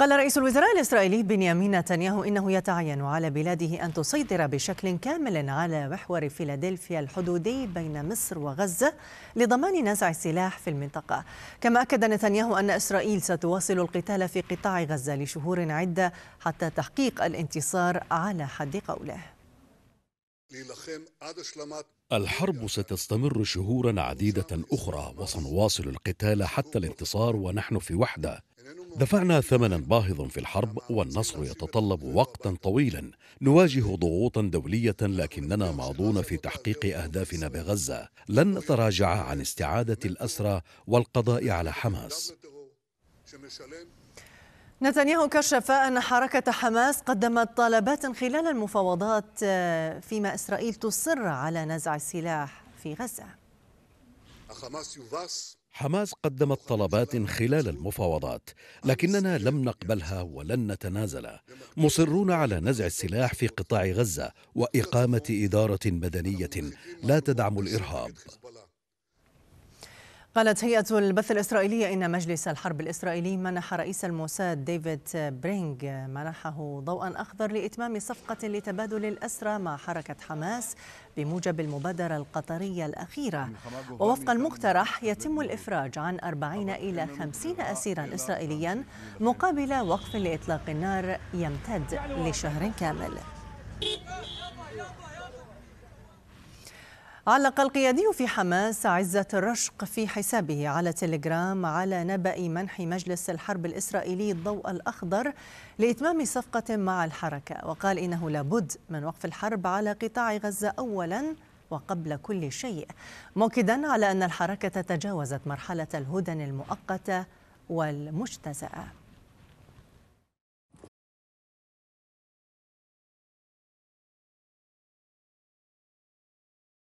قال رئيس الوزراء الإسرائيلي بنيامين نتنياهو إنه يتعين على بلاده أن تسيطر بشكل كامل على محور فيلادلفيا الحدودي بين مصر وغزة لضمان نزع السلاح في المنطقة كما أكد نتنياهو أن إسرائيل ستواصل القتال في قطاع غزة لشهور عدة حتى تحقيق الانتصار على حد قوله الحرب ستستمر شهورا عديدة أخرى وسنواصل القتال حتى الانتصار ونحن في وحدة دفعنا ثمنا باهظا في الحرب والنصر يتطلب وقتا طويلا نواجه ضغوطا دوليه لكننا ماضون في تحقيق اهدافنا بغزه لن نتراجع عن استعاده الاسرى والقضاء على حماس نتنياهو كشف أن حركة حماس قدمت طلبات خلال المفاوضات آه، فيما إسرائيل تصر على نزع السلاح في غزة حماس قدمت طلبات خلال المفاوضات لكننا لم نقبلها ولن نتنازل مصرون على نزع السلاح في قطاع غزه واقامه اداره مدنيه لا تدعم الارهاب قالت هيئة البث الإسرائيلية إن مجلس الحرب الإسرائيلي منح رئيس الموساد ديفيد برينغ منحه ضوءا أخضر لإتمام صفقة لتبادل الأسرى مع حركة حماس بموجب المبادرة القطرية الأخيرة ووفق المقترح يتم الإفراج عن 40 إلى 50 أسيرا إسرائيليا مقابل وقف لإطلاق النار يمتد لشهر كامل علق القيادي في حماس عزة الرشق في حسابه على تليجرام على نبأ منح مجلس الحرب الإسرائيلي الضوء الأخضر لإتمام صفقة مع الحركة وقال إنه لابد من وقف الحرب على قطاع غزة أولا وقبل كل شيء مؤكدا على أن الحركة تجاوزت مرحلة الهدن المؤقتة والمجتزأة